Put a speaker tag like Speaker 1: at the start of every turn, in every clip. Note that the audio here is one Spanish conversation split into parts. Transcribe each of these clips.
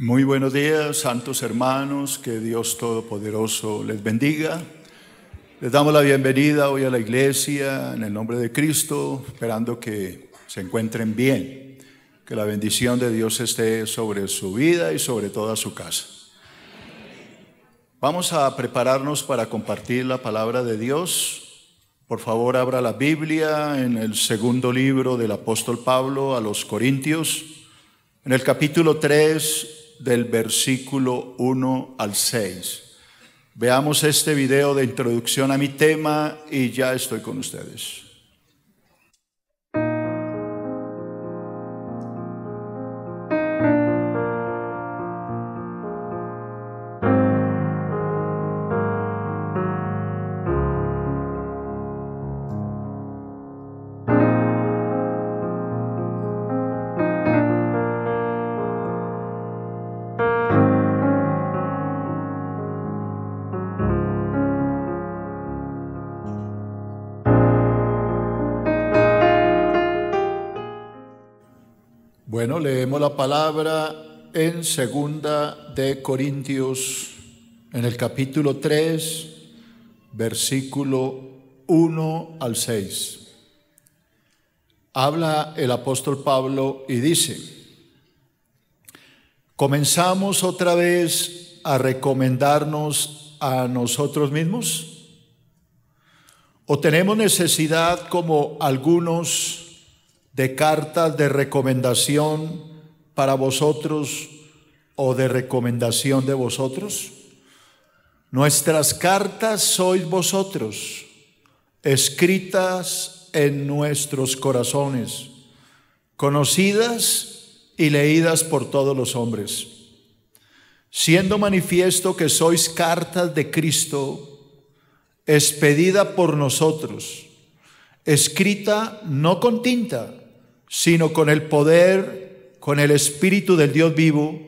Speaker 1: Muy buenos días, santos hermanos, que Dios Todopoderoso les bendiga. Les damos la bienvenida hoy a la iglesia en el nombre de Cristo, esperando que se encuentren bien, que la bendición de Dios esté sobre su vida y sobre toda su casa. Vamos a prepararnos para compartir la palabra de Dios. Por favor, abra la Biblia en el segundo libro del apóstol Pablo a los Corintios, en el capítulo 3 del versículo 1 al 6. Veamos este video de introducción a mi tema y ya estoy con ustedes. palabra en segunda de Corintios, en el capítulo 3, versículo 1 al 6. Habla el apóstol Pablo y dice, ¿comenzamos otra vez a recomendarnos a nosotros mismos? ¿O tenemos necesidad, como algunos, de cartas de recomendación para vosotros o de recomendación de vosotros? Nuestras cartas sois vosotros, escritas en nuestros corazones, conocidas y leídas por todos los hombres, siendo manifiesto que sois cartas de Cristo, expedida por nosotros, escrita no con tinta, sino con el poder con el Espíritu del Dios vivo,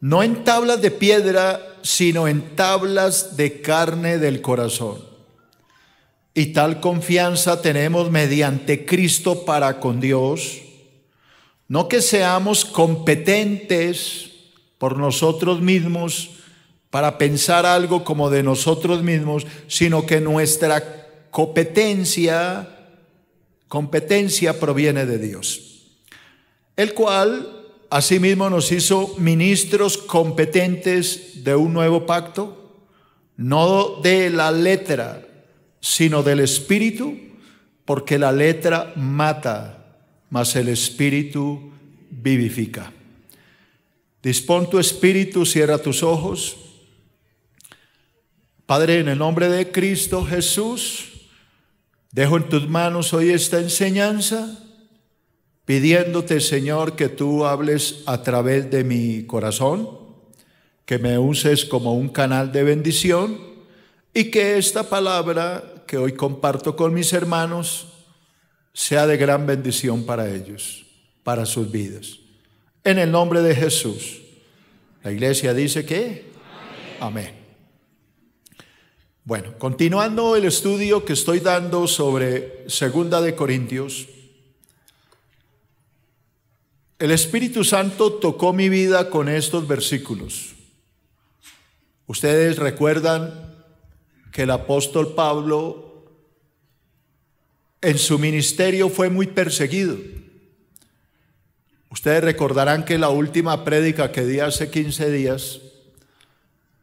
Speaker 1: no en tablas de piedra, sino en tablas de carne del corazón. Y tal confianza tenemos mediante Cristo para con Dios, no que seamos competentes por nosotros mismos para pensar algo como de nosotros mismos, sino que nuestra competencia, competencia proviene de Dios el cual asimismo nos hizo ministros competentes de un nuevo pacto, no de la letra, sino del espíritu, porque la letra mata, mas el espíritu vivifica. Dispón tu espíritu, cierra tus ojos. Padre, en el nombre de Cristo Jesús, dejo en tus manos hoy esta enseñanza pidiéndote, Señor, que tú hables a través de mi corazón, que me uses como un canal de bendición y que esta palabra que hoy comparto con mis hermanos sea de gran bendición para ellos, para sus vidas. En el nombre de Jesús. La iglesia dice que amén. amén. Bueno, continuando el estudio que estoy dando sobre Segunda de Corintios, el Espíritu Santo tocó mi vida con estos versículos. Ustedes recuerdan que el apóstol Pablo en su ministerio fue muy perseguido. Ustedes recordarán que la última prédica que di hace 15 días,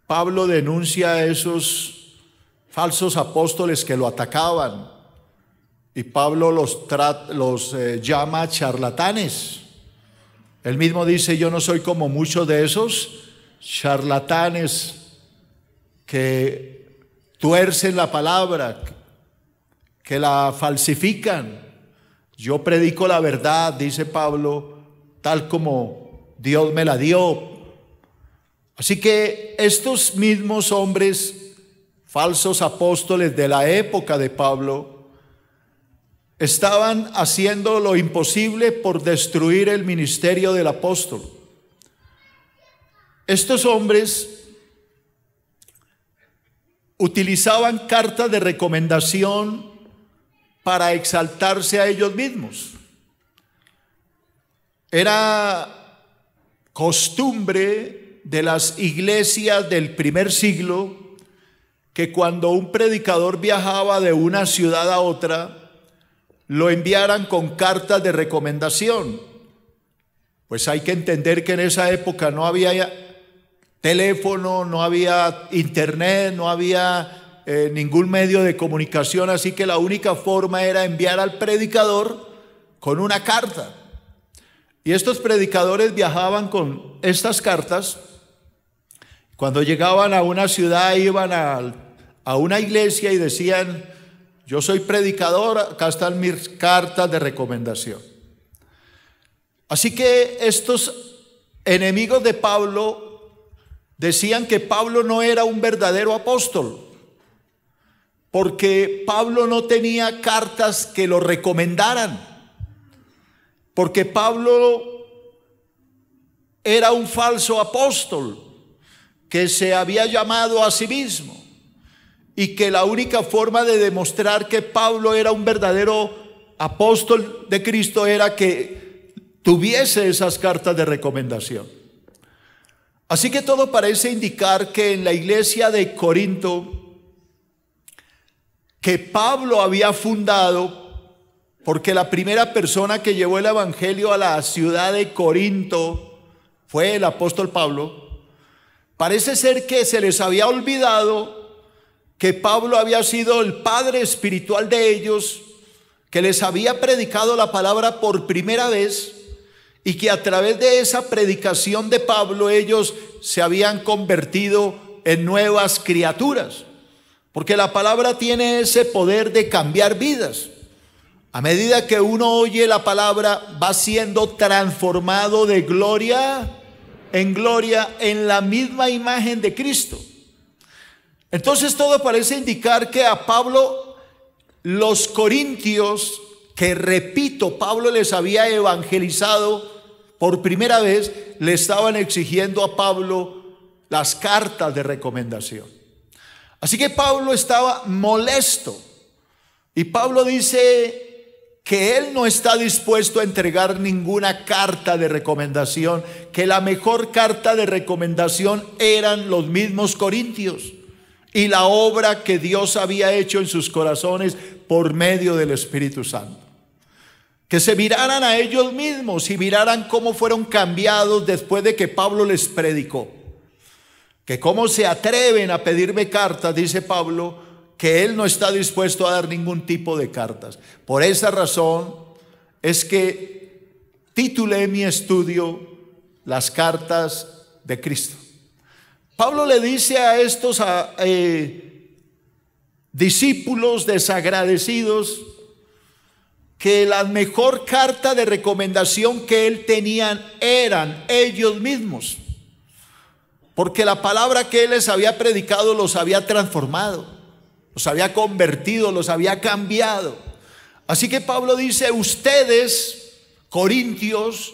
Speaker 1: Pablo denuncia a esos falsos apóstoles que lo atacaban y Pablo los, los eh, llama charlatanes. Él mismo dice, yo no soy como muchos de esos charlatanes que tuercen la palabra, que la falsifican. Yo predico la verdad, dice Pablo, tal como Dios me la dio. Así que estos mismos hombres, falsos apóstoles de la época de Pablo, estaban haciendo lo imposible por destruir el ministerio del apóstol. Estos hombres utilizaban cartas de recomendación para exaltarse a ellos mismos. Era costumbre de las iglesias del primer siglo que cuando un predicador viajaba de una ciudad a otra, lo enviaran con cartas de recomendación. Pues hay que entender que en esa época no había teléfono, no había internet, no había eh, ningún medio de comunicación, así que la única forma era enviar al predicador con una carta. Y estos predicadores viajaban con estas cartas. Cuando llegaban a una ciudad iban a, a una iglesia y decían, yo soy predicador, acá están mis cartas de recomendación. Así que estos enemigos de Pablo decían que Pablo no era un verdadero apóstol, porque Pablo no tenía cartas que lo recomendaran, porque Pablo era un falso apóstol que se había llamado a sí mismo y que la única forma de demostrar que Pablo era un verdadero apóstol de Cristo era que tuviese esas cartas de recomendación. Así que todo parece indicar que en la iglesia de Corinto, que Pablo había fundado, porque la primera persona que llevó el Evangelio a la ciudad de Corinto fue el apóstol Pablo, parece ser que se les había olvidado que Pablo había sido el padre espiritual de ellos, que les había predicado la palabra por primera vez y que a través de esa predicación de Pablo ellos se habían convertido en nuevas criaturas. Porque la palabra tiene ese poder de cambiar vidas. A medida que uno oye la palabra, va siendo transformado de gloria en gloria en la misma imagen de Cristo. Entonces todo parece indicar que a Pablo los corintios, que repito, Pablo les había evangelizado por primera vez, le estaban exigiendo a Pablo las cartas de recomendación. Así que Pablo estaba molesto y Pablo dice, que él no está dispuesto a entregar ninguna carta de recomendación, que la mejor carta de recomendación eran los mismos corintios y la obra que Dios había hecho en sus corazones por medio del Espíritu Santo. Que se miraran a ellos mismos y miraran cómo fueron cambiados después de que Pablo les predicó. Que cómo se atreven a pedirme cartas, dice Pablo, que él no está dispuesto a dar ningún tipo de cartas. Por esa razón es que titulé mi estudio Las cartas de Cristo. Pablo le dice a estos eh, discípulos desagradecidos que la mejor carta de recomendación que él tenía eran ellos mismos, porque la palabra que él les había predicado los había transformado, los había convertido, los había cambiado. Así que Pablo dice, ustedes, corintios,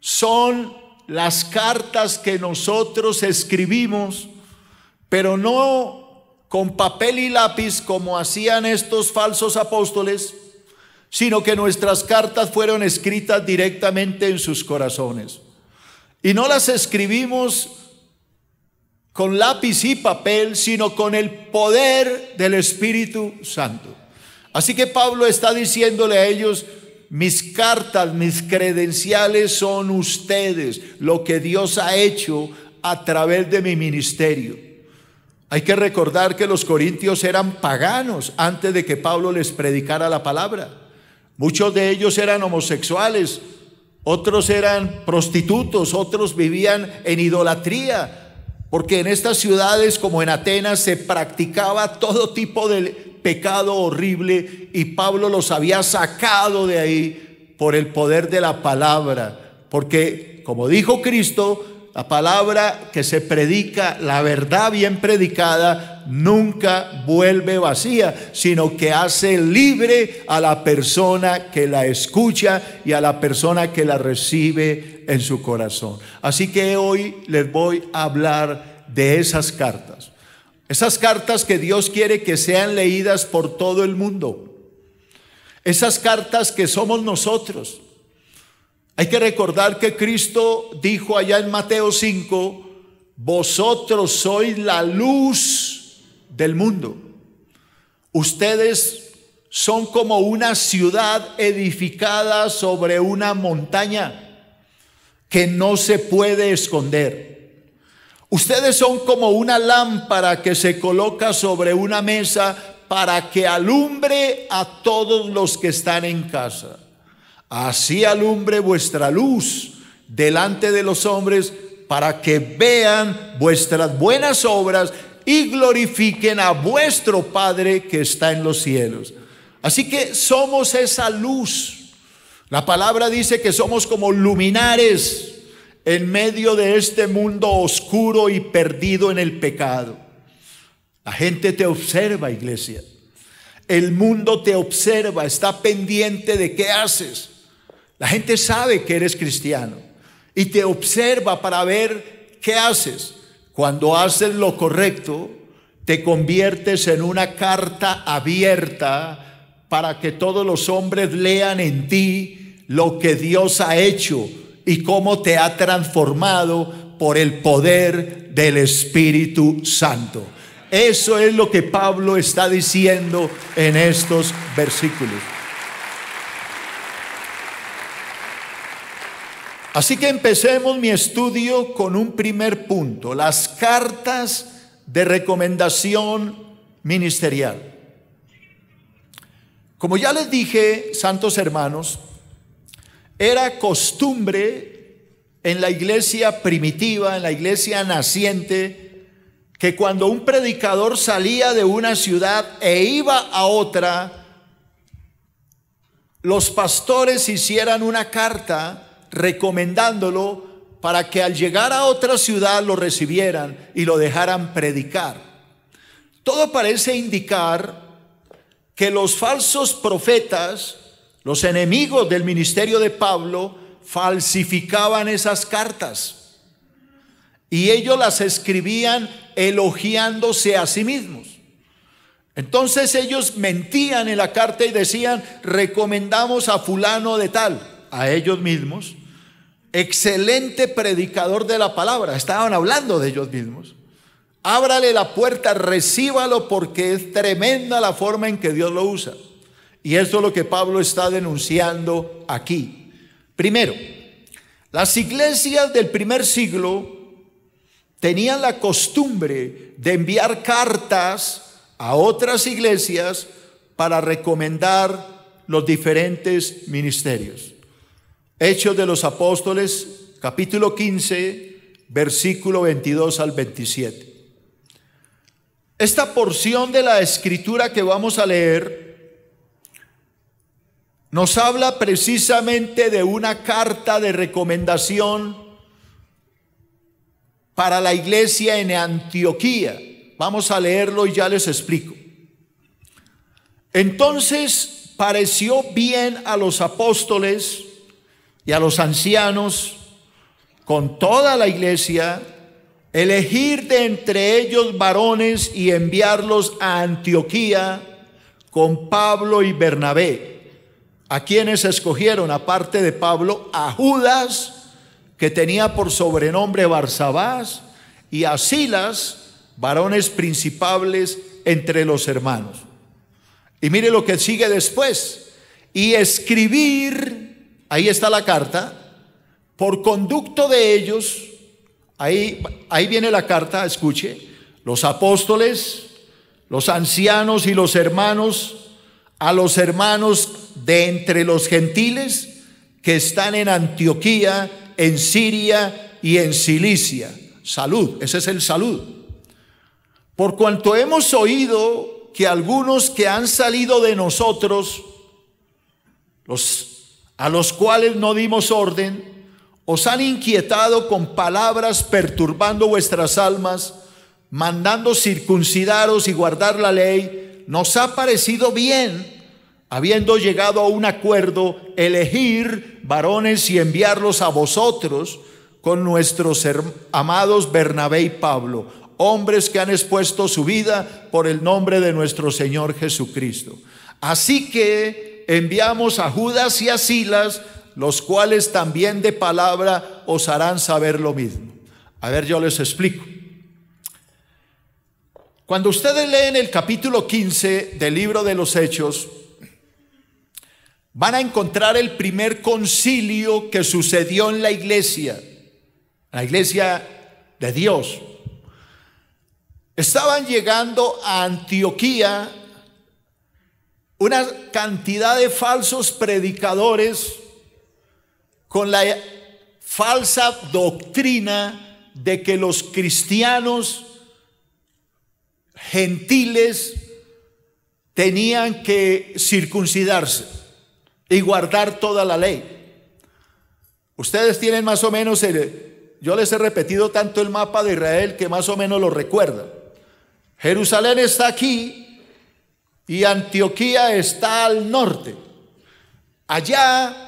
Speaker 1: son las cartas que nosotros escribimos, pero no con papel y lápiz como hacían estos falsos apóstoles, sino que nuestras cartas fueron escritas directamente en sus corazones. Y no las escribimos con lápiz y papel, sino con el poder del Espíritu Santo. Así que Pablo está diciéndole a ellos, mis cartas, mis credenciales son ustedes, lo que Dios ha hecho a través de mi ministerio. Hay que recordar que los corintios eran paganos antes de que Pablo les predicara la palabra. Muchos de ellos eran homosexuales, otros eran prostitutos, otros vivían en idolatría, porque en estas ciudades como en Atenas se practicaba todo tipo de pecado horrible y Pablo los había sacado de ahí por el poder de la palabra. Porque, como dijo Cristo, la palabra que se predica, la verdad bien predicada, nunca vuelve vacía, sino que hace libre a la persona que la escucha y a la persona que la recibe en su corazón. Así que hoy les voy a hablar de esas cartas. Esas cartas que Dios quiere que sean leídas por todo el mundo. Esas cartas que somos nosotros. Hay que recordar que Cristo dijo allá en Mateo 5, vosotros sois la luz del mundo. Ustedes son como una ciudad edificada sobre una montaña que no se puede esconder. Ustedes son como una lámpara que se coloca sobre una mesa para que alumbre a todos los que están en casa. Así alumbre vuestra luz delante de los hombres para que vean vuestras buenas obras y glorifiquen a vuestro Padre que está en los cielos. Así que somos esa luz. La palabra dice que somos como luminares en medio de este mundo oscuro y perdido en el pecado. La gente te observa, iglesia. El mundo te observa, está pendiente de qué haces. La gente sabe que eres cristiano y te observa para ver qué haces. Cuando haces lo correcto, te conviertes en una carta abierta para que todos los hombres lean en ti lo que Dios ha hecho y cómo te ha transformado por el poder del Espíritu Santo. Eso es lo que Pablo está diciendo en estos versículos. Así que empecemos mi estudio con un primer punto, las cartas de recomendación ministerial. Como ya les dije, santos hermanos, era costumbre en la iglesia primitiva, en la iglesia naciente, que cuando un predicador salía de una ciudad e iba a otra, los pastores hicieran una carta recomendándolo para que al llegar a otra ciudad lo recibieran y lo dejaran predicar. Todo parece indicar que los falsos profetas los enemigos del ministerio de Pablo falsificaban esas cartas y ellos las escribían elogiándose a sí mismos. Entonces ellos mentían en la carta y decían, recomendamos a fulano de tal, a ellos mismos, excelente predicador de la palabra, estaban hablando de ellos mismos. Ábrale la puerta, recíbalo porque es tremenda la forma en que Dios lo usa. Y eso es lo que Pablo está denunciando aquí. Primero, las iglesias del primer siglo tenían la costumbre de enviar cartas a otras iglesias para recomendar los diferentes ministerios. Hechos de los Apóstoles, capítulo 15, versículo 22 al 27. Esta porción de la escritura que vamos a leer nos habla precisamente de una carta de recomendación para la iglesia en Antioquía. Vamos a leerlo y ya les explico. Entonces pareció bien a los apóstoles y a los ancianos con toda la iglesia elegir de entre ellos varones y enviarlos a Antioquía con Pablo y Bernabé ¿A quienes escogieron, aparte de Pablo? A Judas, que tenía por sobrenombre Barsabás, y a Silas, varones principales entre los hermanos. Y mire lo que sigue después. Y escribir, ahí está la carta, por conducto de ellos, ahí, ahí viene la carta, escuche, los apóstoles, los ancianos y los hermanos a los hermanos de entre los gentiles que están en Antioquía, en Siria y en Cilicia. Salud, ese es el salud. Por cuanto hemos oído que algunos que han salido de nosotros, a los cuales no dimos orden, os han inquietado con palabras perturbando vuestras almas, mandando circuncidaros y guardar la ley, nos ha parecido bien, habiendo llegado a un acuerdo, elegir varones y enviarlos a vosotros con nuestros amados Bernabé y Pablo, hombres que han expuesto su vida por el nombre de nuestro Señor Jesucristo. Así que enviamos a Judas y a Silas, los cuales también de palabra os harán saber lo mismo. A ver, yo les explico. Cuando ustedes leen el capítulo 15 del libro de los Hechos, van a encontrar el primer concilio que sucedió en la iglesia, la iglesia de Dios. Estaban llegando a Antioquía una cantidad de falsos predicadores con la falsa doctrina de que los cristianos gentiles tenían que circuncidarse y guardar toda la ley. Ustedes tienen más o menos, yo les he repetido tanto el mapa de Israel que más o menos lo recuerdan. Jerusalén está aquí y Antioquía está al norte. Allá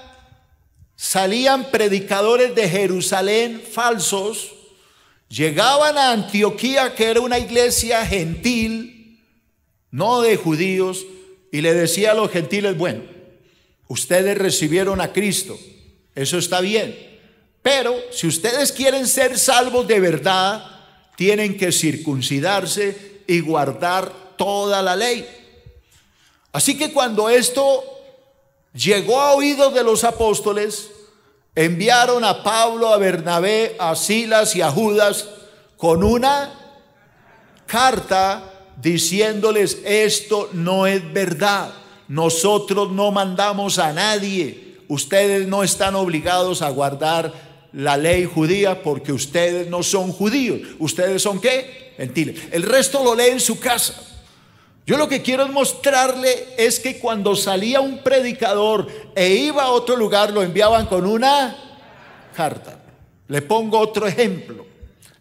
Speaker 1: salían predicadores de Jerusalén falsos Llegaban a Antioquía, que era una iglesia gentil, no de judíos, y le decía a los gentiles, bueno, ustedes recibieron a Cristo, eso está bien, pero si ustedes quieren ser salvos de verdad, tienen que circuncidarse y guardar toda la ley. Así que cuando esto llegó a oídos de los apóstoles, enviaron a Pablo, a Bernabé, a Silas y a Judas con una carta diciéndoles esto no es verdad. Nosotros no mandamos a nadie. Ustedes no están obligados a guardar la ley judía porque ustedes no son judíos. ¿Ustedes son qué? Gentiles. El resto lo lee en su casa. Yo lo que quiero mostrarle es que cuando salía un predicador e iba a otro lugar, lo enviaban con una carta. Le pongo otro ejemplo.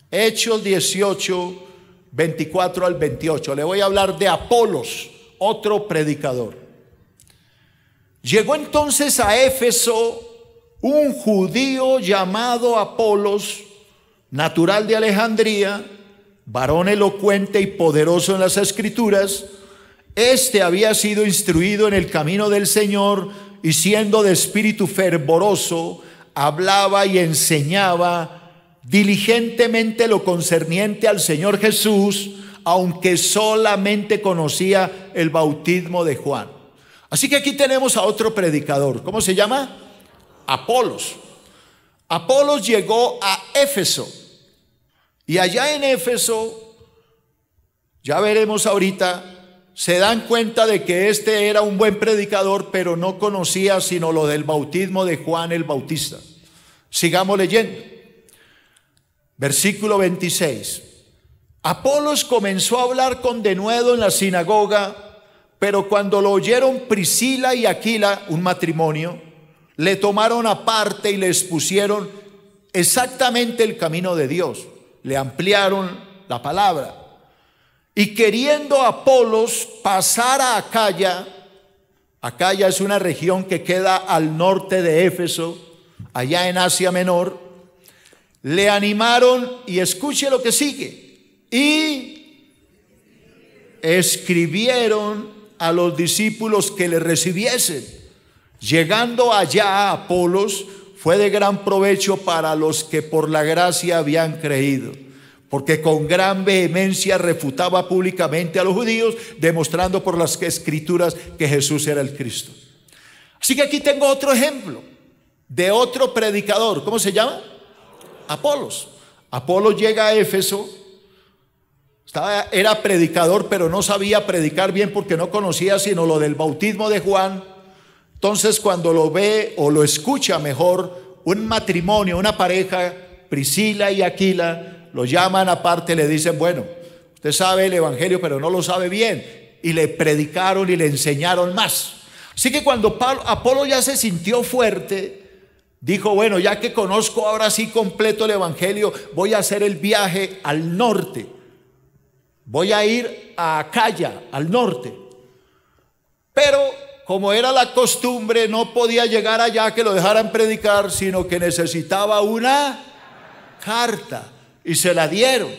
Speaker 1: Hechos 18, 24 al 28. Le voy a hablar de Apolos, otro predicador. Llegó entonces a Éfeso un judío llamado Apolos, natural de Alejandría, varón elocuente y poderoso en las escrituras este había sido instruido en el camino del Señor y siendo de espíritu fervoroso, hablaba y enseñaba diligentemente lo concerniente al Señor Jesús, aunque solamente conocía el bautismo de Juan. Así que aquí tenemos a otro predicador. ¿Cómo se llama? Apolos. Apolos llegó a Éfeso. Y allá en Éfeso, ya veremos ahorita, se dan cuenta de que este era un buen predicador, pero no conocía sino lo del bautismo de Juan el Bautista. Sigamos leyendo. Versículo 26. Apolos comenzó a hablar con denuedo en la sinagoga, pero cuando lo oyeron Priscila y Aquila, un matrimonio, le tomaron aparte y le expusieron exactamente el camino de Dios. Le ampliaron la palabra. Y queriendo Apolos pasar a Acaya, Acaya es una región que queda al norte de Éfeso, allá en Asia Menor, le animaron y escuche lo que sigue. Y escribieron a los discípulos que le recibiesen. Llegando allá a Apolos, fue de gran provecho para los que por la gracia habían creído porque con gran vehemencia refutaba públicamente a los judíos, demostrando por las escrituras que Jesús era el Cristo. Así que aquí tengo otro ejemplo de otro predicador. ¿Cómo se llama? Apolos. Apolo llega a Éfeso, era predicador, pero no sabía predicar bien porque no conocía sino lo del bautismo de Juan. Entonces cuando lo ve o lo escucha mejor, un matrimonio, una pareja, Priscila y Aquila, lo llaman aparte, le dicen, bueno, usted sabe el Evangelio, pero no lo sabe bien. Y le predicaron y le enseñaron más. Así que cuando Pablo, Apolo ya se sintió fuerte, dijo, bueno, ya que conozco ahora sí completo el Evangelio, voy a hacer el viaje al norte. Voy a ir a Acaya, al norte. Pero como era la costumbre, no podía llegar allá que lo dejaran predicar, sino que necesitaba una carta y se la dieron.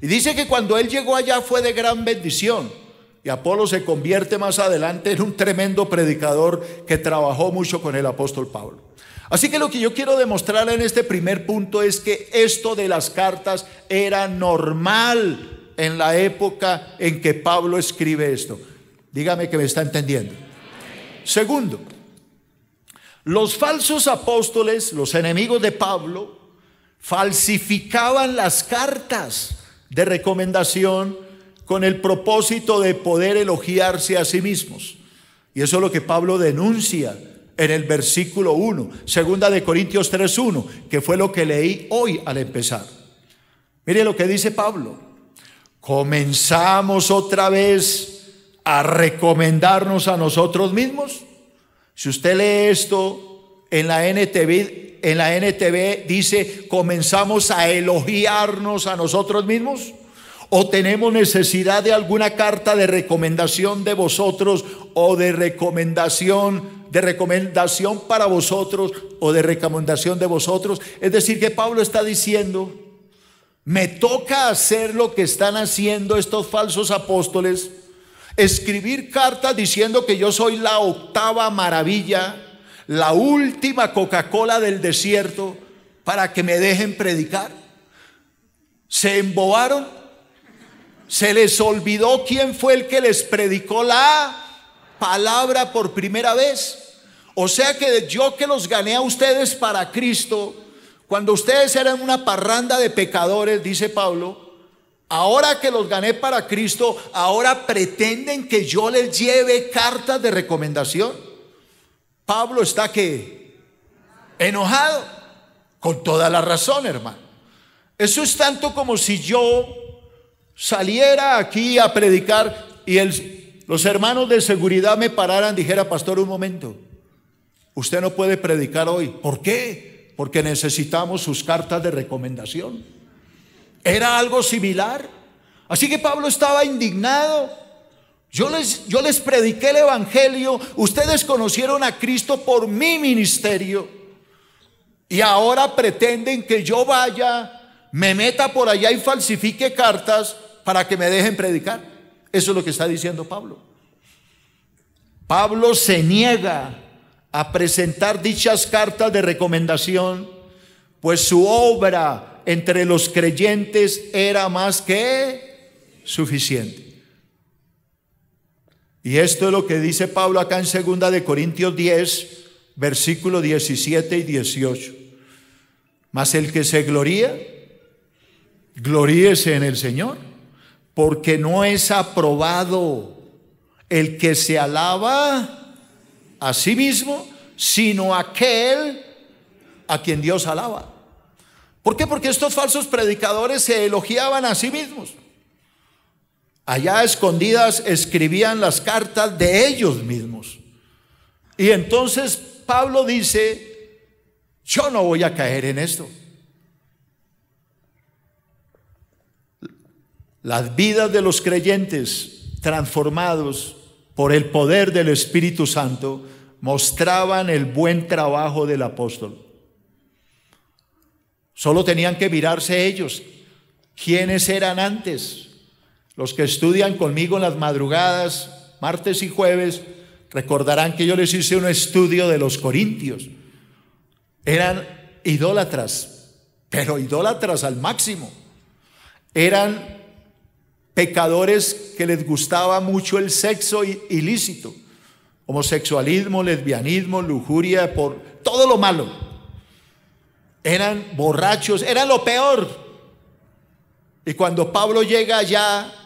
Speaker 1: Y dice que cuando él llegó allá fue de gran bendición. Y Apolo se convierte más adelante en un tremendo predicador que trabajó mucho con el apóstol Pablo. Así que lo que yo quiero demostrar en este primer punto es que esto de las cartas era normal en la época en que Pablo escribe esto. Dígame que me está entendiendo. Segundo, los falsos apóstoles, los enemigos de Pablo, falsificaban las cartas de recomendación con el propósito de poder elogiarse a sí mismos. Y eso es lo que Pablo denuncia en el versículo 1, segunda de Corintios 3:1, que fue lo que leí hoy al empezar. Mire lo que dice Pablo. Comenzamos otra vez a recomendarnos a nosotros mismos. Si usted lee esto en la NTV, en la dice, comenzamos a elogiarnos a nosotros mismos. ¿O tenemos necesidad de alguna carta de recomendación de vosotros o de recomendación de recomendación para vosotros o de recomendación de vosotros? Es decir, que Pablo está diciendo, me toca hacer lo que están haciendo estos falsos apóstoles, escribir cartas diciendo que yo soy la octava maravilla, la última Coca-Cola del desierto para que me dejen predicar. Se embobaron. Se les olvidó quién fue el que les predicó la palabra por primera vez. O sea que yo que los gané a ustedes para Cristo, cuando ustedes eran una parranda de pecadores, dice Pablo, ahora que los gané para Cristo, ahora pretenden que yo les lleve cartas de recomendación. Pablo está que enojado, con toda la razón, hermano. Eso es tanto como si yo saliera aquí a predicar y los hermanos de seguridad me pararan, dijera, pastor, un momento, usted no puede predicar hoy. ¿Por qué? Porque necesitamos sus cartas de recomendación. Era algo similar. Así que Pablo estaba indignado yo les, prediqué el Evangelio, ustedes conocieron a Cristo por mi ministerio y ahora pretenden que yo vaya, me meta por allá y falsifique cartas para que me dejen predicar. Eso es lo que está diciendo Pablo. Pablo se niega a presentar dichas cartas de recomendación, pues su obra entre los creyentes era más que suficiente. Y esto es lo que dice Pablo acá en segunda de Corintios 10, versículo 17 y 18. Mas el que se gloría, gloríese en el Señor, porque no es aprobado el que se alaba a sí mismo, sino aquel a quien Dios alaba. ¿Por qué? Porque estos falsos predicadores se elogiaban a sí mismos. Allá escondidas escribían las cartas de ellos mismos. Y entonces Pablo dice, yo no voy a caer en esto. Las vidas de los creyentes transformados por el poder del Espíritu Santo mostraban el buen trabajo del apóstol. Solo tenían que mirarse ellos, quiénes eran antes, los que estudian conmigo en las madrugadas, martes y jueves, recordarán que yo les hice un estudio de los corintios. Eran idólatras, pero idólatras al máximo. Eran pecadores que les gustaba mucho el sexo ilícito, homosexualismo, lesbianismo, lujuria, por todo lo malo. Eran borrachos, era lo peor. Y cuando Pablo llega allá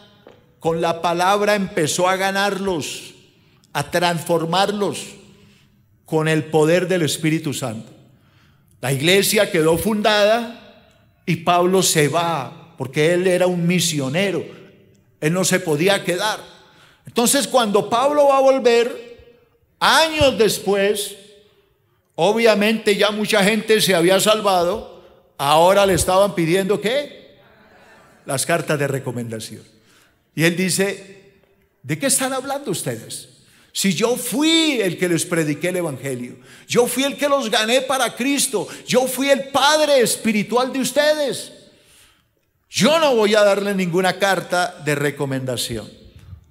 Speaker 1: con la palabra empezó a ganarlos, a transformarlos con el poder del Espíritu Santo. La iglesia quedó fundada y Pablo se va porque él era un misionero. Él no se podía quedar. Entonces cuando Pablo va a volver, años después, obviamente ya mucha gente se había salvado, ahora le estaban pidiendo qué? Las cartas de recomendación. Y él dice, ¿de qué están hablando ustedes? Si yo fui el que les prediqué el Evangelio, yo fui el que los gané para Cristo, yo fui el Padre espiritual de ustedes, yo no voy a darle ninguna carta de recomendación.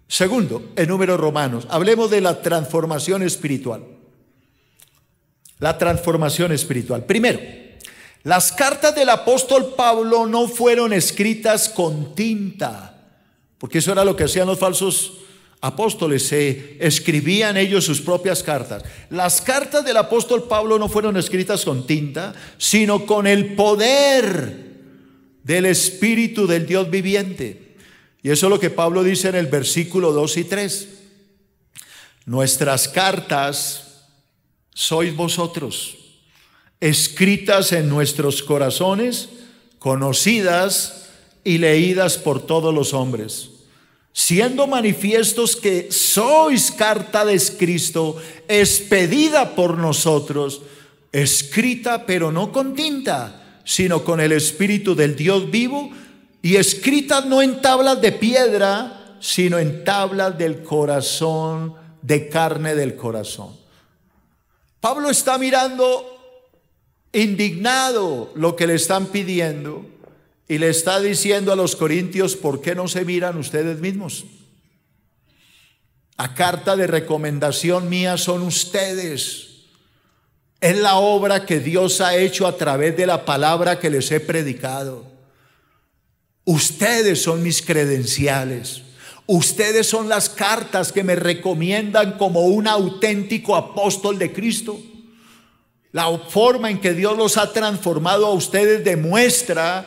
Speaker 1: Segundo, en números romanos, hablemos de la transformación espiritual. La transformación espiritual. Primero, las cartas del apóstol Pablo no fueron escritas con tinta porque eso era lo que hacían los falsos apóstoles, se escribían ellos sus propias cartas. Las cartas del apóstol Pablo no fueron escritas con tinta, sino con el poder del Espíritu del Dios viviente. Y eso es lo que Pablo dice en el versículo 2 y 3. Nuestras cartas sois vosotros, escritas en nuestros corazones, conocidas y leídas por todos los hombres, siendo manifiestos que sois carta de Cristo, expedida por nosotros, escrita pero no con tinta, sino con el Espíritu del Dios vivo, y escrita no en tablas de piedra, sino en tablas del corazón, de carne del corazón. Pablo está mirando indignado lo que le están pidiendo y le está diciendo a los corintios, ¿por qué no se miran ustedes mismos? A carta de recomendación mía son ustedes. Es la obra que Dios ha hecho a través de la palabra que les he predicado. Ustedes son mis credenciales. Ustedes son las cartas que me recomiendan como un auténtico apóstol de Cristo. La forma en que Dios los ha transformado a ustedes demuestra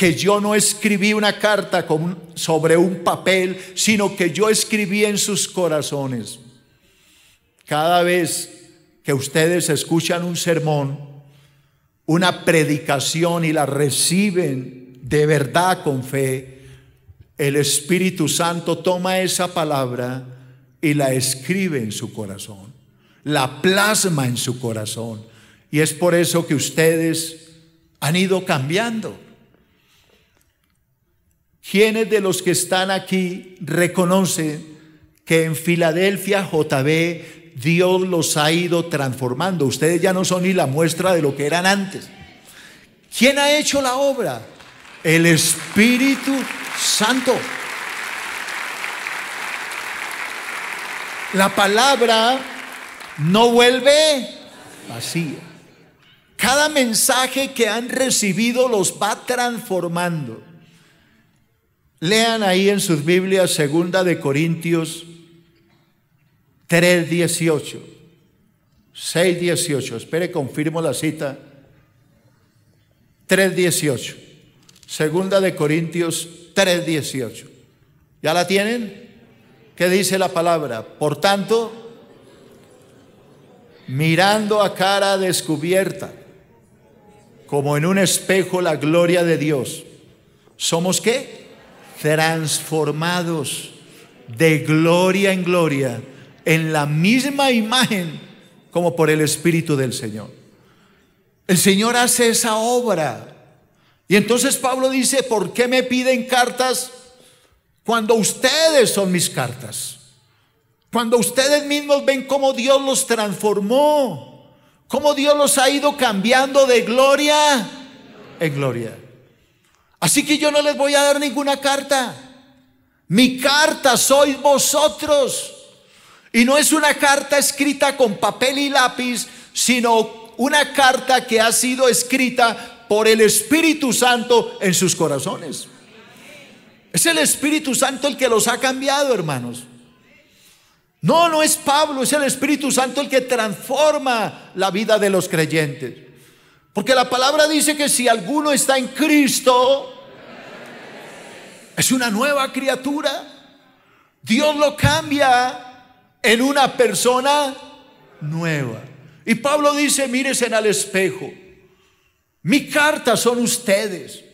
Speaker 1: que yo no escribí una carta sobre un papel, sino que yo escribí en sus corazones. Cada vez que ustedes escuchan un sermón, una predicación y la reciben de verdad con fe, el Espíritu Santo toma esa palabra y la escribe en su corazón, la plasma en su corazón. Y es por eso que ustedes han ido cambiando. ¿Quiénes de los que están aquí reconocen que en Filadelfia JB Dios los ha ido transformando? Ustedes ya no son ni la muestra de lo que eran antes. ¿Quién ha hecho la obra? El Espíritu Santo. La palabra no vuelve vacía. Cada mensaje que han recibido los va transformando. Lean ahí en sus Biblias segunda de Corintios 3:18. 6:18. Espere, confirmo la cita. 3:18. Segunda de Corintios 3:18. ¿Ya la tienen? ¿Qué dice la palabra? Por tanto, mirando a cara descubierta, como en un espejo la gloria de Dios. ¿Somos qué? transformados de gloria en gloria en la misma imagen como por el Espíritu del Señor. El Señor hace esa obra. Y entonces Pablo dice, ¿por qué me piden cartas cuando ustedes son mis cartas? Cuando ustedes mismos ven cómo Dios los transformó, cómo Dios los ha ido cambiando de gloria en gloria. Así que yo no les voy a dar ninguna carta. Mi carta sois vosotros. Y no es una carta escrita con papel y lápiz, sino una carta que ha sido escrita por el Espíritu Santo en sus corazones. Es el Espíritu Santo el que los ha cambiado, hermanos. No, no es Pablo, es el Espíritu Santo el que transforma la vida de los creyentes. Porque la palabra dice que si alguno está en Cristo, es una nueva criatura. Dios lo cambia en una persona nueva. Y Pablo dice, mírese en el espejo. Mi carta son ustedes.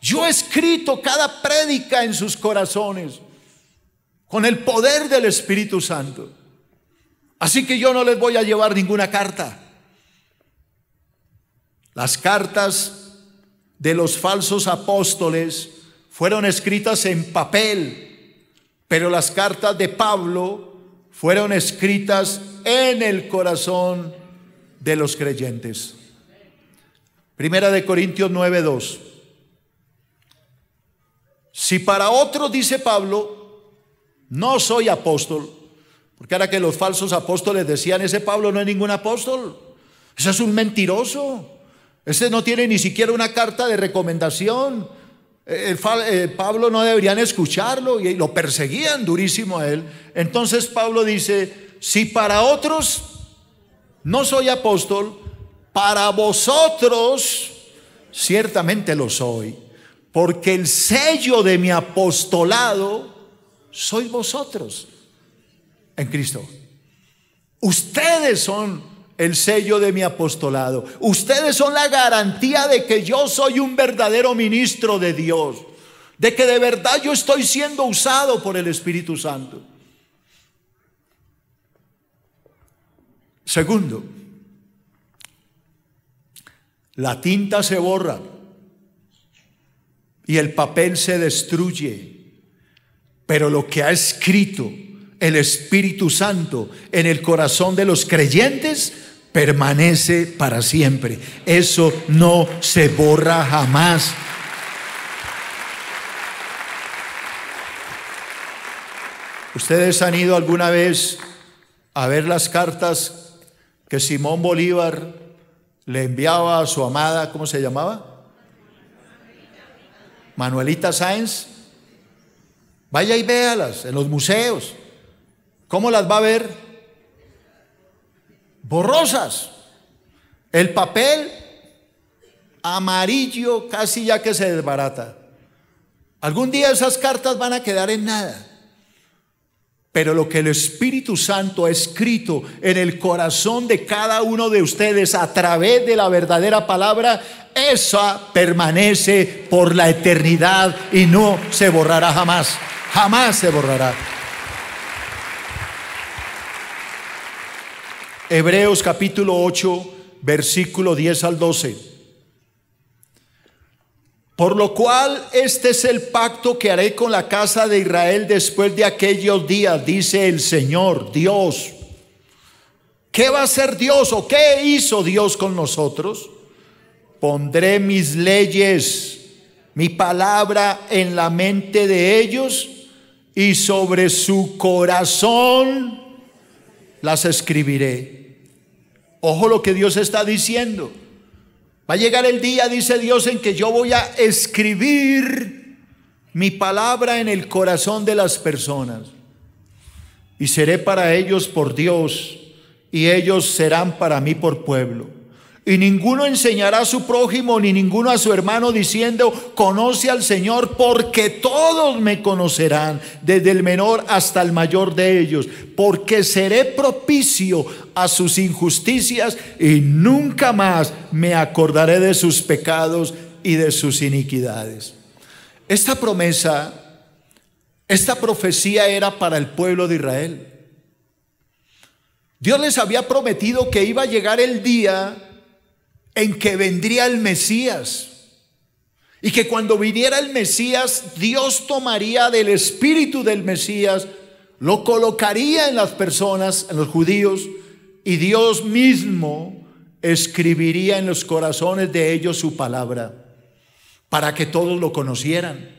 Speaker 1: Yo he escrito cada prédica en sus corazones con el poder del Espíritu Santo. Así que yo no les voy a llevar ninguna carta. Las cartas de los falsos apóstoles fueron escritas en papel, pero las cartas de Pablo fueron escritas en el corazón de los creyentes. Primera de Corintios 9:2. Si para otro dice Pablo, no soy apóstol, porque ahora que los falsos apóstoles decían, ese Pablo no es ningún apóstol, ese es un mentiroso, este no tiene ni siquiera una carta de recomendación. Eh, eh, eh, Pablo no deberían escucharlo y lo perseguían durísimo a él. Entonces Pablo dice, si para otros no soy apóstol, para vosotros ciertamente lo soy, porque el sello de mi apostolado sois vosotros en Cristo. Ustedes son el sello de mi apostolado. Ustedes son la garantía de que yo soy un verdadero ministro de Dios, de que de verdad yo estoy siendo usado por el Espíritu Santo. Segundo, la tinta se borra y el papel se destruye, pero lo que ha escrito el Espíritu Santo en el corazón de los creyentes permanece para siempre. Eso no se borra jamás. ¿Ustedes han ido alguna vez a ver las cartas que Simón Bolívar le enviaba a su amada, ¿cómo se llamaba? Manuelita Sáenz. Vaya y véalas en los museos. ¿Cómo las va a ver? borrosas. El papel amarillo casi ya que se desbarata. Algún día esas cartas van a quedar en nada. Pero lo que el Espíritu Santo ha escrito en el corazón de cada uno de ustedes a través de la verdadera palabra, esa permanece por la eternidad y no se borrará jamás. Jamás se borrará. Hebreos capítulo 8, versículo 10 al 12. Por lo cual este es el pacto que haré con la casa de Israel después de aquellos días, dice el Señor Dios. ¿Qué va a hacer Dios o qué hizo Dios con nosotros? Pondré mis leyes, mi palabra en la mente de ellos y sobre su corazón las escribiré. Ojo lo que Dios está diciendo. Va a llegar el día, dice Dios, en que yo voy a escribir mi palabra en el corazón de las personas. Y seré para ellos por Dios y ellos serán para mí por pueblo. Y ninguno enseñará a su prójimo ni ninguno a su hermano diciendo, conoce al Señor, porque todos me conocerán, desde el menor hasta el mayor de ellos, porque seré propicio a sus injusticias y nunca más me acordaré de sus pecados y de sus iniquidades. Esta promesa, esta profecía era para el pueblo de Israel. Dios les había prometido que iba a llegar el día en que vendría el Mesías. Y que cuando viniera el Mesías, Dios tomaría del espíritu del Mesías, lo colocaría en las personas, en los judíos, y Dios mismo escribiría en los corazones de ellos su palabra, para que todos lo conocieran.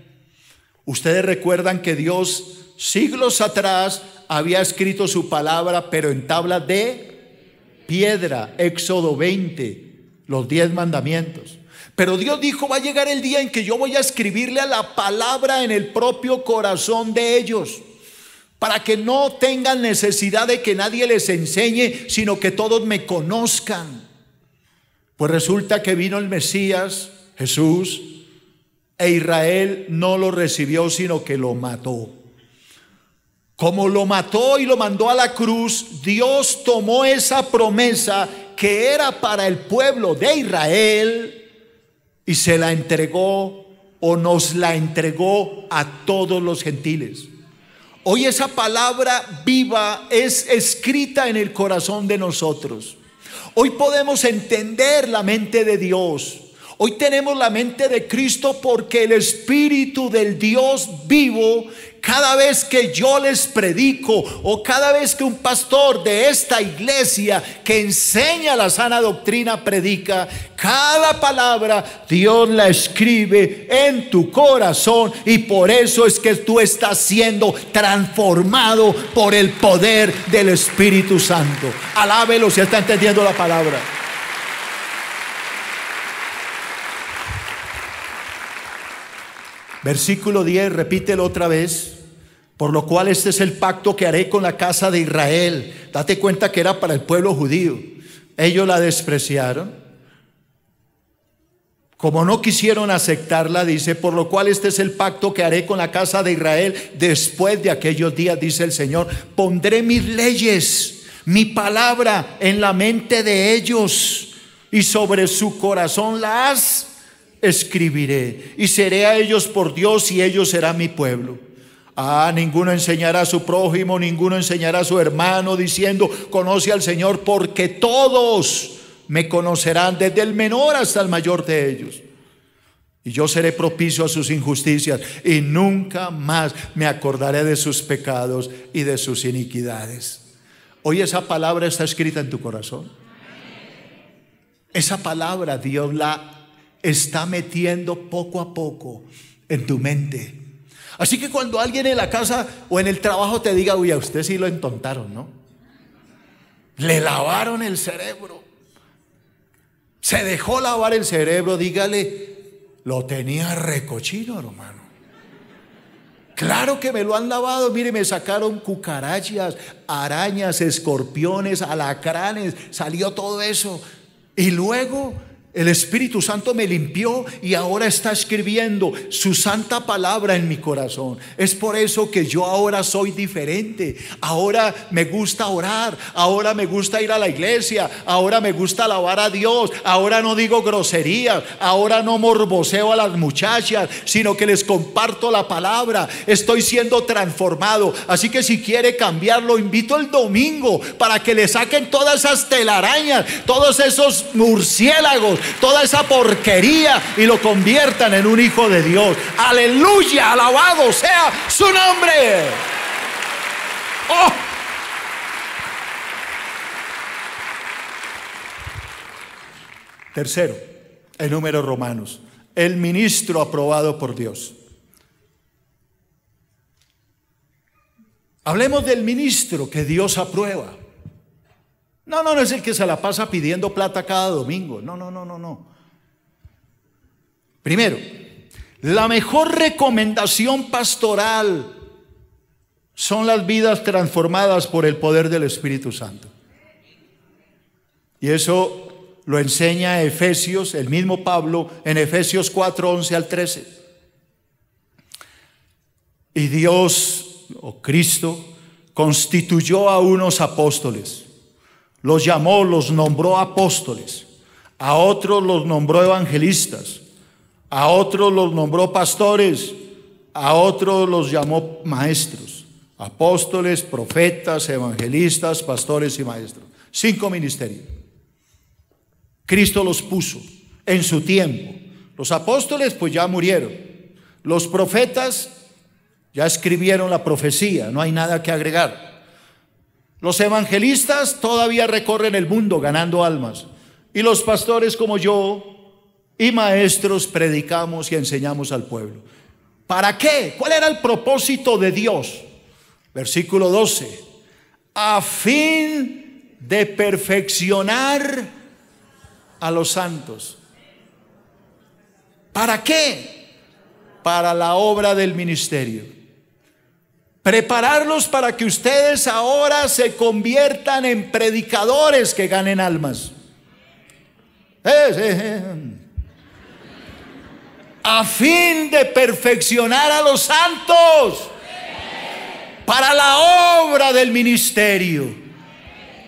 Speaker 1: Ustedes recuerdan que Dios siglos atrás había escrito su palabra, pero en tabla de piedra, Éxodo 20 los diez mandamientos. Pero Dios dijo, va a llegar el día en que yo voy a escribirle a la palabra en el propio corazón de ellos, para que no tengan necesidad de que nadie les enseñe, sino que todos me conozcan. Pues resulta que vino el Mesías, Jesús, e Israel no lo recibió, sino que lo mató. Como lo mató y lo mandó a la cruz, Dios tomó esa promesa que era para el pueblo de Israel y se la entregó o nos la entregó a todos los gentiles. Hoy esa palabra viva es escrita en el corazón de nosotros. Hoy podemos entender la mente de Dios. Hoy tenemos la mente de Cristo porque el Espíritu del Dios vivo, cada vez que yo les predico o cada vez que un pastor de esta iglesia que enseña la sana doctrina predica, cada palabra Dios la escribe en tu corazón y por eso es que tú estás siendo transformado por el poder del Espíritu Santo. Alábelo si está entendiendo la palabra. Versículo 10, repítelo otra vez. Por lo cual este es el pacto que haré con la casa de Israel. Date cuenta que era para el pueblo judío. Ellos la despreciaron. Como no quisieron aceptarla, dice, por lo cual este es el pacto que haré con la casa de Israel después de aquellos días, dice el Señor. Pondré mis leyes, mi palabra en la mente de ellos y sobre su corazón las escribiré y seré a ellos por Dios y ellos serán mi pueblo. Ah, ninguno enseñará a su prójimo, ninguno enseñará a su hermano diciendo, conoce al Señor porque todos me conocerán desde el menor hasta el mayor de ellos. Y yo seré propicio a sus injusticias y nunca más me acordaré de sus pecados y de sus iniquidades. Hoy esa palabra está escrita en tu corazón. Esa palabra Dios la está metiendo poco a poco en tu mente. Así que cuando alguien en la casa o en el trabajo te diga, uy, a usted sí lo entontaron, ¿no? Le lavaron el cerebro. Se dejó lavar el cerebro, dígale, lo tenía recochino, hermano. Claro que me lo han lavado, mire, me sacaron cucarachas, arañas, escorpiones, alacranes, salió todo eso. Y luego el Espíritu Santo me limpió y ahora está escribiendo su santa palabra en mi corazón. Es por eso que yo ahora soy diferente. Ahora me gusta orar, ahora me gusta ir a la iglesia, ahora me gusta alabar a Dios, ahora no digo groserías, ahora no morboseo a las muchachas, sino que les comparto la palabra. Estoy siendo transformado. Así que si quiere cambiarlo, invito el domingo para que le saquen todas esas telarañas, todos esos murciélagos toda esa porquería y lo conviertan en un hijo de Dios. Aleluya, alabado sea su nombre. Oh. Tercero, el número romanos, el ministro aprobado por Dios. Hablemos del ministro que Dios aprueba. No, no, no es el que se la pasa pidiendo plata cada domingo. No, no, no, no, no. Primero, la mejor recomendación pastoral son las vidas transformadas por el poder del Espíritu Santo. Y eso lo enseña Efesios, el mismo Pablo, en Efesios 4, 11 al 13. Y Dios, o Cristo, constituyó a unos apóstoles los llamó, los nombró apóstoles, a otros los nombró evangelistas, a otros los nombró pastores, a otros los llamó maestros, apóstoles, profetas, evangelistas, pastores y maestros. Cinco ministerios. Cristo los puso en su tiempo. Los apóstoles pues ya murieron. Los profetas ya escribieron la profecía, no hay nada que agregar. Los evangelistas todavía recorren el mundo ganando almas. Y los pastores como yo y maestros predicamos y enseñamos al pueblo. ¿Para qué? ¿Cuál era el propósito de Dios? Versículo 12. A fin de perfeccionar a los santos. ¿Para qué? Para la obra del ministerio. Prepararlos para que ustedes ahora se conviertan en predicadores que ganen almas. A fin de perfeccionar a los santos para la obra del ministerio,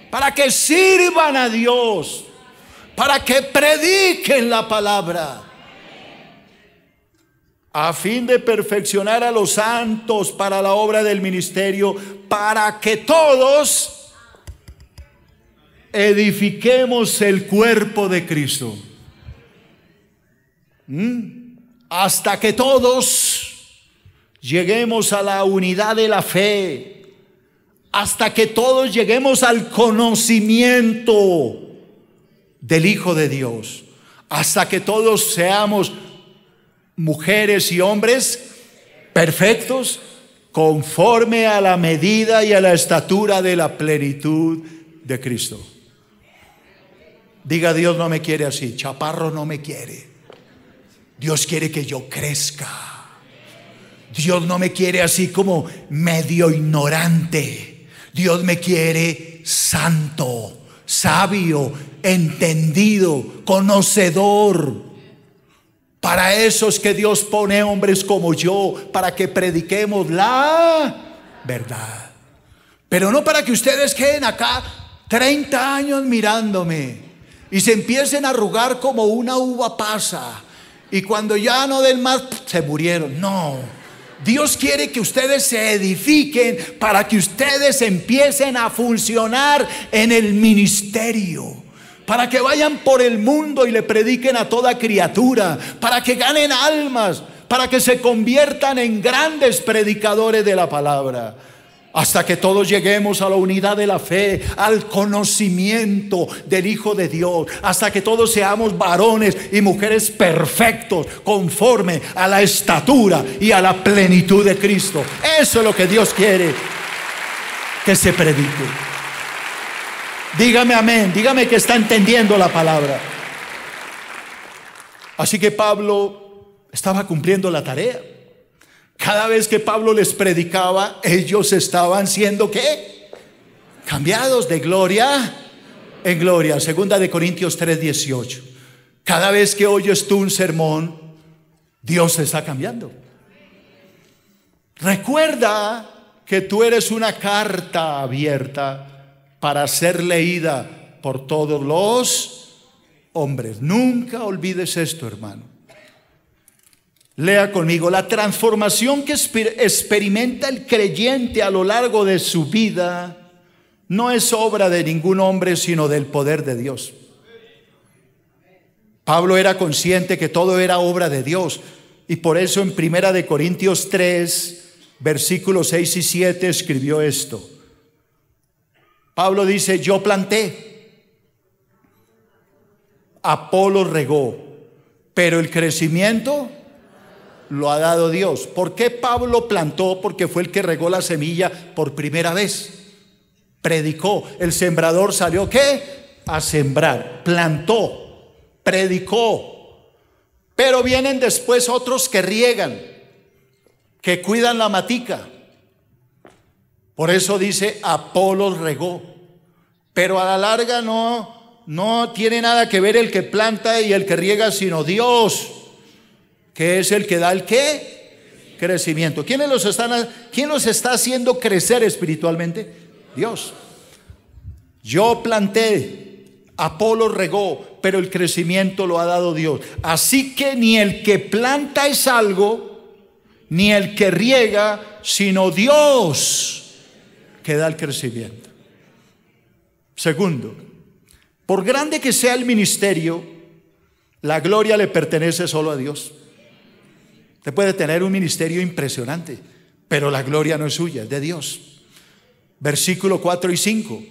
Speaker 1: para que sirvan a Dios, para que prediquen la palabra a fin de perfeccionar a los santos para la obra del ministerio, para que todos edifiquemos el cuerpo de Cristo. ¿Mm? Hasta que todos lleguemos a la unidad de la fe, hasta que todos lleguemos al conocimiento del Hijo de Dios, hasta que todos seamos mujeres y hombres perfectos conforme a la medida y a la estatura de la plenitud de Cristo. Diga Dios no me quiere así, chaparro no me quiere. Dios quiere que yo crezca. Dios no me quiere así como medio ignorante. Dios me quiere santo, sabio, entendido, conocedor para esos que Dios pone hombres como yo, para que prediquemos la verdad. Pero no para que ustedes queden acá 30 años mirándome y se empiecen a arrugar como una uva pasa. Y cuando ya no del más, se murieron. No. Dios quiere que ustedes se edifiquen para que ustedes empiecen a funcionar en el ministerio para que vayan por el mundo y le prediquen a toda criatura, para que ganen almas, para que se conviertan en grandes predicadores de la palabra. Hasta que todos lleguemos a la unidad de la fe, al conocimiento del Hijo de Dios. Hasta que todos seamos varones y mujeres perfectos, conforme a la estatura y a la plenitud de Cristo. Eso es lo que Dios quiere que se predique. Dígame amén, dígame que está entendiendo la palabra. Así que Pablo estaba cumpliendo la tarea. Cada vez que Pablo les predicaba, ellos estaban siendo qué? Cambiados de gloria en gloria. Segunda de Corintios 3:18. Cada vez que oyes tú un sermón, Dios te está cambiando. Recuerda que tú eres una carta abierta para ser leída por todos los hombres. Nunca olvides esto, hermano. Lea conmigo, la transformación que experimenta el creyente a lo largo de su vida no es obra de ningún hombre, sino del poder de Dios. Pablo era consciente que todo era obra de Dios y por eso en Primera de Corintios 3, versículos 6 y 7 escribió esto: Pablo dice, yo planté, Apolo regó, pero el crecimiento lo ha dado Dios. ¿Por qué Pablo plantó? Porque fue el que regó la semilla por primera vez. Predicó. El sembrador salió qué? A sembrar. Plantó. Predicó. Pero vienen después otros que riegan, que cuidan la matica, por eso dice, Apolo regó. Pero a la larga no, no tiene nada que ver el que planta y el que riega, sino Dios, que es el que da el qué? Crecimiento. ¿Quién los, están, ¿Quién los está haciendo crecer espiritualmente? Dios. Yo planté, Apolo regó, pero el crecimiento lo ha dado Dios. Así que ni el que planta es algo, ni el que riega, sino Dios que da el crecimiento. Segundo, por grande que sea el ministerio, la gloria le pertenece solo a Dios. Usted puede tener un ministerio impresionante, pero la gloria no es suya, es de Dios. Versículo 4 y 5.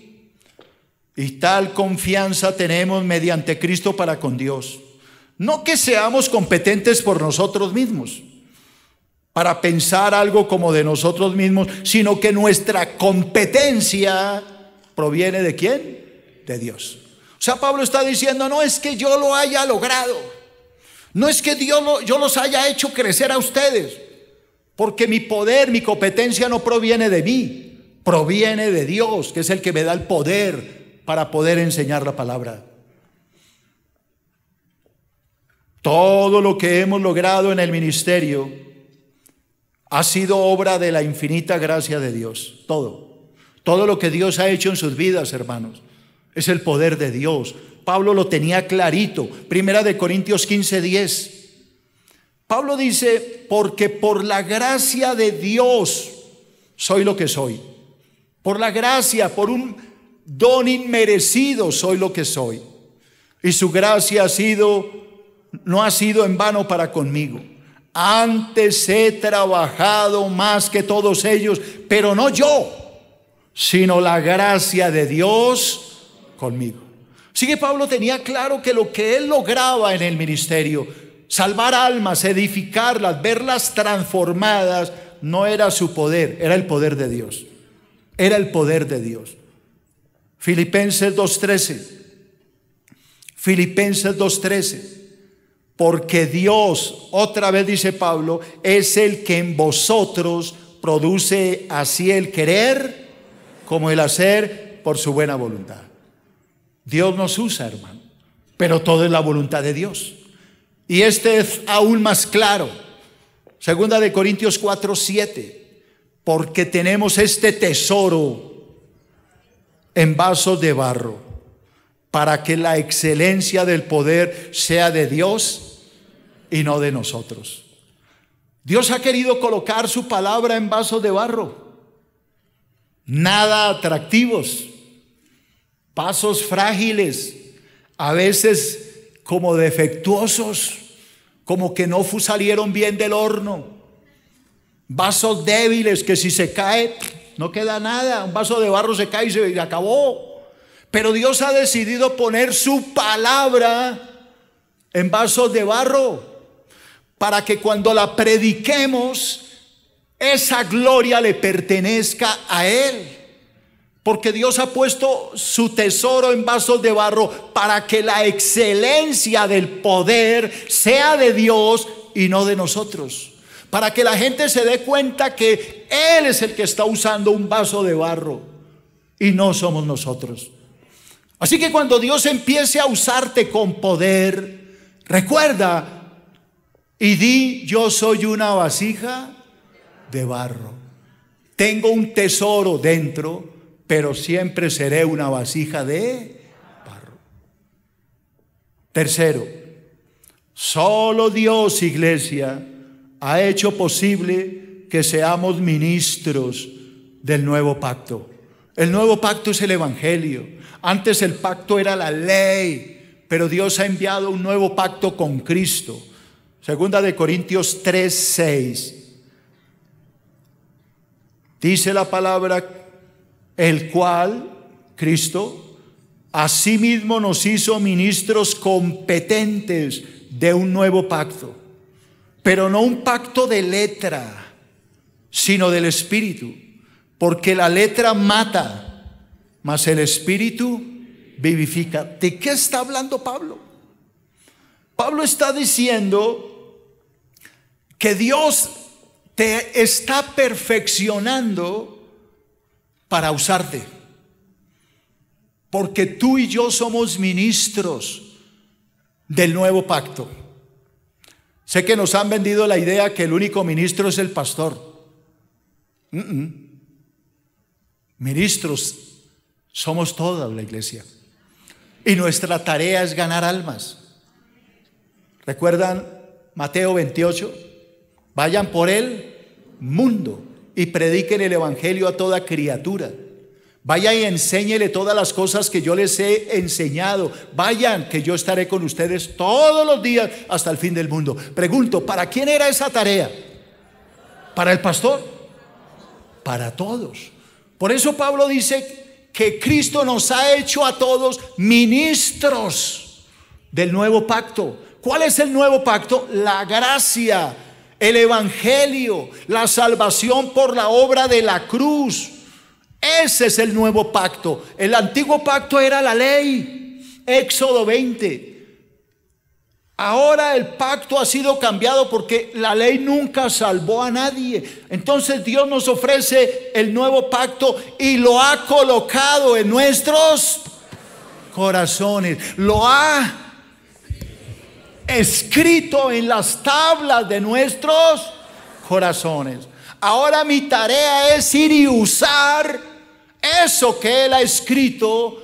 Speaker 1: Y tal confianza tenemos mediante Cristo para con Dios. No que seamos competentes por nosotros mismos, para pensar algo como de nosotros mismos, sino que nuestra competencia proviene de quién? De Dios. O sea, Pablo está diciendo, no es que yo lo haya logrado, no es que Dios yo los haya hecho crecer a ustedes, porque mi poder, mi competencia no proviene de mí, proviene de Dios, que es el que me da el poder para poder enseñar la palabra. Todo lo que hemos logrado en el ministerio, ha sido obra de la infinita gracia de Dios, todo. Todo lo que Dios ha hecho en sus vidas, hermanos, es el poder de Dios. Pablo lo tenía clarito. Primera de Corintios 15, 10. Pablo dice, porque por la gracia de Dios soy lo que soy. Por la gracia, por un don inmerecido soy lo que soy. Y su gracia ha sido, no ha sido en vano para conmigo. Antes he trabajado más que todos ellos, pero no yo, sino la gracia de Dios conmigo. Sigue, Pablo tenía claro que lo que él lograba en el ministerio, salvar almas, edificarlas, verlas transformadas, no era su poder, era el poder de Dios. Era el poder de Dios. Filipenses 2.13. Filipenses 2.13 porque Dios, otra vez dice Pablo, es el que en vosotros produce así el querer como el hacer por su buena voluntad. Dios nos usa, hermano, pero todo es la voluntad de Dios. Y este es aún más claro. Segunda de Corintios 4, 7. Porque tenemos este tesoro en vaso de barro, para que la excelencia del poder sea de Dios y no de nosotros. Dios ha querido colocar su palabra en vasos de barro, nada atractivos, pasos frágiles, a veces como defectuosos, como que no salieron bien del horno, vasos débiles que si se cae no queda nada, un vaso de barro se cae y se acabó. Pero Dios ha decidido poner su palabra en vasos de barro para que cuando la prediquemos, esa gloria le pertenezca a Él. Porque Dios ha puesto su tesoro en vasos de barro para que la excelencia del poder sea de Dios y no de nosotros. Para que la gente se dé cuenta que Él es el que está usando un vaso de barro y no somos nosotros. Así que cuando Dios empiece a usarte con poder, recuerda y di, yo soy una vasija de barro. Tengo un tesoro dentro, pero siempre seré una vasija de barro. Tercero, solo Dios, iglesia, ha hecho posible que seamos ministros del nuevo pacto. El nuevo pacto es el Evangelio. Antes el pacto era la ley, pero Dios ha enviado un nuevo pacto con Cristo. Segunda de Corintios 3, 6. Dice la palabra, el cual, Cristo, asimismo nos hizo ministros competentes de un nuevo pacto, pero no un pacto de letra, sino del Espíritu, porque la letra mata, mas el Espíritu vivifica. ¿De qué está hablando Pablo? Pablo está diciendo que Dios te está perfeccionando para usarte. Porque tú y yo somos ministros del nuevo pacto. Sé que nos han vendido la idea que el único ministro es el pastor. Ministros somos toda la iglesia. Y nuestra tarea es ganar almas. ¿Recuerdan Mateo 28? Vayan por el mundo y prediquen el Evangelio a toda criatura. Vayan y enséñele todas las cosas que yo les he enseñado. Vayan, que yo estaré con ustedes todos los días hasta el fin del mundo. Pregunto, ¿para quién era esa tarea? ¿Para el pastor? Para todos. Por eso Pablo dice que Cristo nos ha hecho a todos ministros del nuevo pacto. ¿Cuál es el nuevo pacto? La gracia el Evangelio, la salvación por la obra de la cruz. Ese es el nuevo pacto. El antiguo pacto era la ley, Éxodo 20. Ahora el pacto ha sido cambiado porque la ley nunca salvó a nadie. Entonces Dios nos ofrece el nuevo pacto y lo ha colocado en nuestros corazones. Lo ha escrito en las tablas de nuestros corazones. Ahora mi tarea es ir y usar eso que Él ha escrito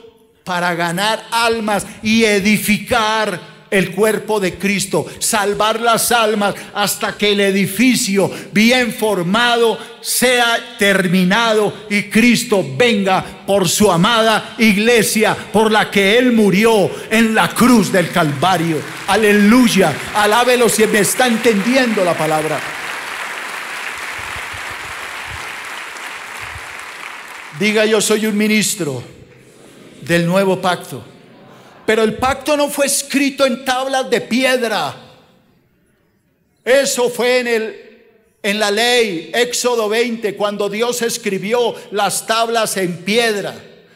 Speaker 1: para ganar almas y edificar el cuerpo de Cristo, salvar las almas hasta que el edificio bien formado sea terminado y Cristo venga por su amada iglesia por la que Él murió en la cruz del Calvario. Aleluya, alábelo si me está entendiendo la palabra. Diga yo soy un ministro del nuevo pacto. Pero el pacto no fue escrito en tablas de piedra. Eso fue en el en la ley Éxodo 20 cuando Dios escribió las tablas en piedra.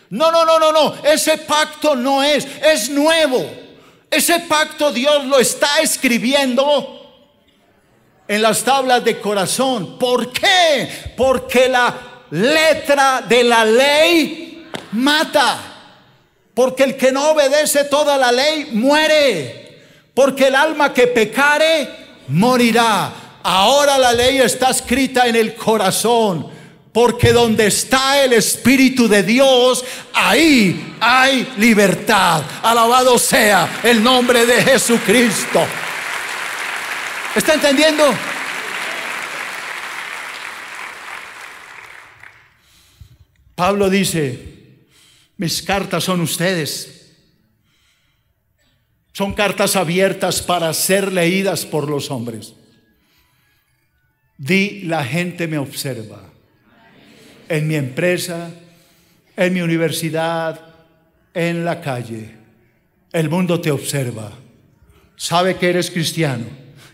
Speaker 1: No, no, no, no, no, ese pacto no es, es nuevo. Ese pacto Dios lo está escribiendo en las tablas de corazón. ¿Por qué? Porque la letra de la ley mata. Porque el que no obedece toda la ley muere. Porque el alma que pecare morirá. Ahora la ley está escrita en el corazón. Porque donde está el Espíritu de Dios, ahí hay libertad. Alabado sea el nombre de Jesucristo. ¿Está entendiendo? Pablo dice, mis cartas son ustedes. Son cartas abiertas para ser leídas por los hombres. Di, la gente me observa. En mi empresa, en mi universidad, en la calle. El mundo te observa. Sabe que eres cristiano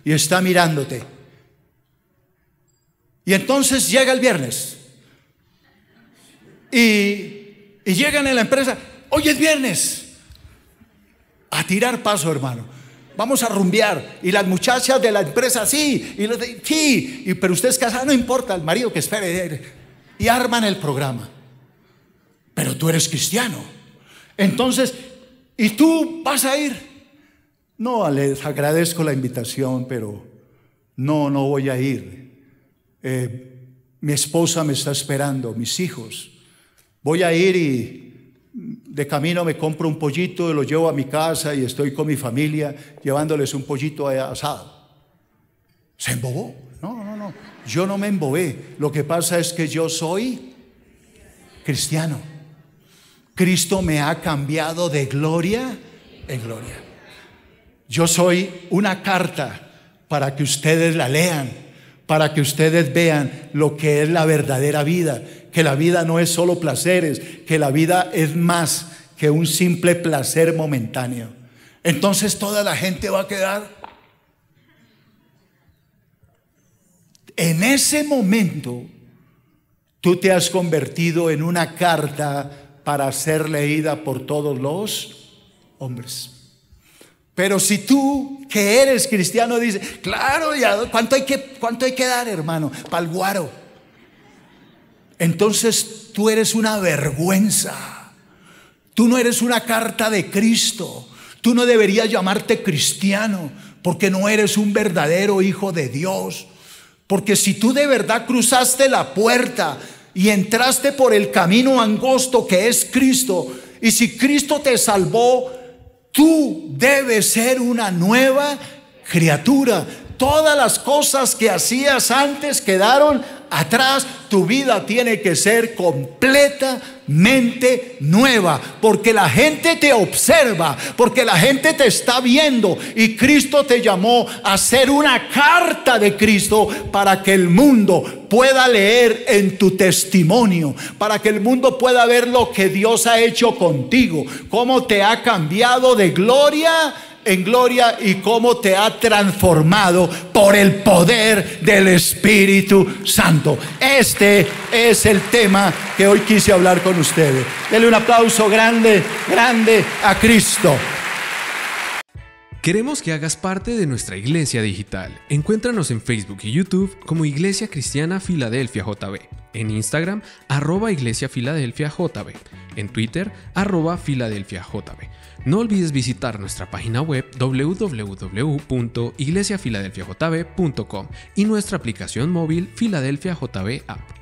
Speaker 1: y está mirándote. Y entonces llega el viernes. Y y llegan en la empresa, hoy es viernes, a tirar paso, hermano. Vamos a rumbear. Y las muchachas de la empresa, sí, y de, sí, pero usted es casada, no importa, el marido que espere. Y arman el programa. Pero tú eres cristiano. Entonces, ¿y tú vas a ir? No, les agradezco la invitación, pero no, no voy a ir. Eh, mi esposa me está esperando, mis hijos. Voy a ir y de camino me compro un pollito, Y lo llevo a mi casa y estoy con mi familia llevándoles un pollito asado. Se embobó. No, no, no. Yo no me embobé. Lo que pasa es que yo soy cristiano. Cristo me ha cambiado de gloria en gloria. Yo soy una carta para que ustedes la lean, para que ustedes vean lo que es la verdadera vida, que la vida no es solo placeres, que la vida es más que un simple placer momentáneo. Entonces toda la gente va a quedar En ese momento, tú te has convertido en una carta para ser leída por todos los hombres. Pero si tú que eres cristiano dices, claro, ya, ¿cuánto hay que, cuánto hay que dar, hermano? Para el guaro entonces tú eres una vergüenza. Tú no eres una carta de Cristo. Tú no deberías llamarte cristiano porque no eres un verdadero hijo de Dios. Porque si tú de verdad cruzaste la puerta y entraste por el camino angosto que es Cristo, y si Cristo te salvó, tú debes ser una nueva criatura. Todas las cosas que hacías antes quedaron atrás. Tu vida tiene que ser completamente nueva. Porque la gente te observa, porque la gente te está viendo. Y Cristo te llamó a ser una carta de Cristo para que el mundo pueda leer en tu testimonio, para que el mundo pueda ver lo que Dios ha hecho contigo, cómo te ha cambiado de gloria en gloria y cómo te ha transformado por el poder del Espíritu Santo. Este es el tema que hoy quise hablar con ustedes. Denle un aplauso grande, grande a Cristo. Queremos que hagas parte de nuestra iglesia digital. Encuéntranos en Facebook y YouTube como Iglesia Cristiana Filadelfia JB, en Instagram arroba Iglesia Filadelfia JB, en Twitter arroba Filadelfia JB no olvides visitar nuestra página web www.iglesiafiladelfiajb.com y nuestra aplicación móvil Filadelfia JB App.